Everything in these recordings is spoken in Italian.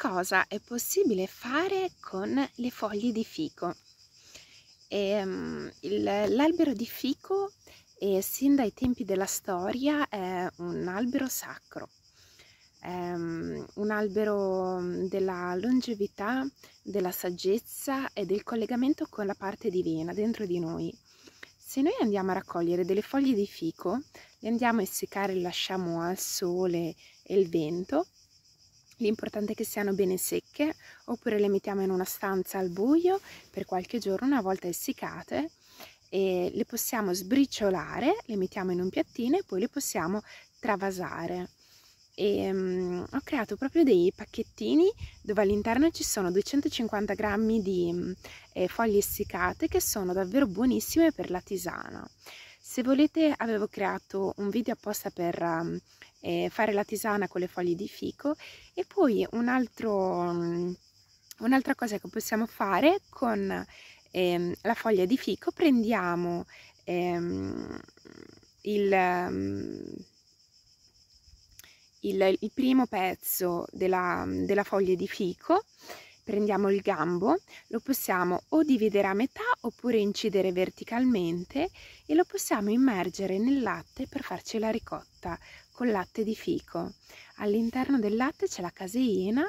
cosa è possibile fare con le foglie di fico. Ehm, l'albero di fico, eh, sin dai tempi della storia, è un albero sacro, Um, un albero mm, della longevità, della saggezza e del collegamento con la parte divina dentro di noi. Se noi andiamo a raccogliere delle foglie di fico, le andiamo a essiccare, le lasciamo al sole e il vento L'importante è che siano bene secche oppure le mettiamo in una stanza al buio per qualche giorno una volta essiccate e le possiamo sbriciolare, le mettiamo in un piattino e poi le possiamo travasare. E, um, ho creato proprio dei pacchettini dove all'interno ci sono 250 grammi di eh, foglie essiccate che sono davvero buonissime per la tisana. Se volete avevo creato un video apposta per ehm, eh, fare la tisana con le foglie di fico e poi un mm, un'altra cosa che possiamo fare con eh, la foglia di fico prendiamo ehm, il... Mm, il, il, primo pezzo della, della foglia di fico prendiamo il gambo, lo possiamo o dividere a metà oppure incidere verticalmente e lo possiamo immergere nel latte per farci la ricotta con latte di fico. All'interno del latte c'è la caseina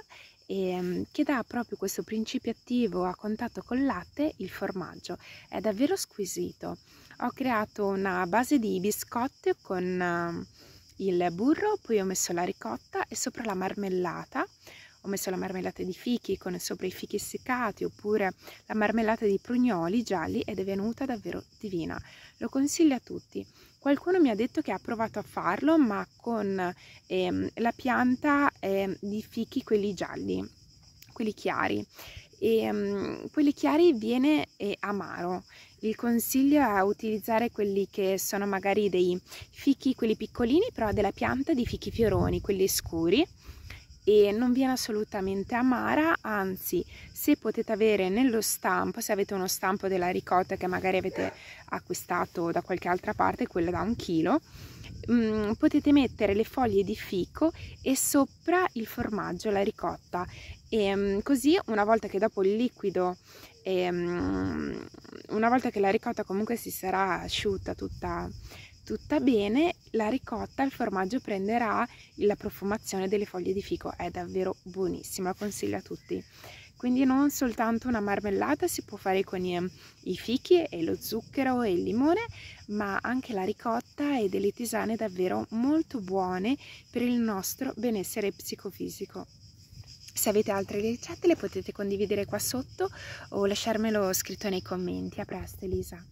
e, ehm, che dà proprio questo principio attivo a contatto col latte il formaggio. È davvero squisito. Ho creato una base di biscotti con ehm, il burro, poi ho messo la ricotta e sopra la marmellata ho messo la marmellata di fichi con sopra i fichi essiccati oppure la marmellata di prugnoli gialli ed è venuta davvero divina. Lo consiglio a tutti. Qualcuno mi ha detto che ha provato a farlo ma con ehm, la pianta eh, di fichi quelli gialli, quelli chiari. E, um, quelli chiari viene eh, amaro. Il consiglio è utilizzare quelli che sono magari dei fichi, quelli piccolini, però della pianta di fichi fioroni, quelli scuri e non viene assolutamente amara, anzi se potete avere nello stampo, se avete uno stampo della ricotta che magari avete acquistato da qualche altra parte, quella da un chilo, mm, potete mettere le foglie di fico e sopra il formaggio, la ricotta e mm, così una volta che dopo il liquido mm, una volta che la ricotta comunque si sarà asciutta tutta tutta bene, la ricotta, il formaggio prenderà la profumazione delle foglie di fico, è davvero buonissima, la consiglio a tutti. Quindi non soltanto una marmellata si può fare con i, ehm, i fichi e lo zucchero e il limone, ma anche la ricotta e delle tisane davvero molto buone per il nostro benessere psicofisico. Se avete altre ricette le potete condividere qua sotto o lasciarmelo scritto nei commenti. A presto Elisa!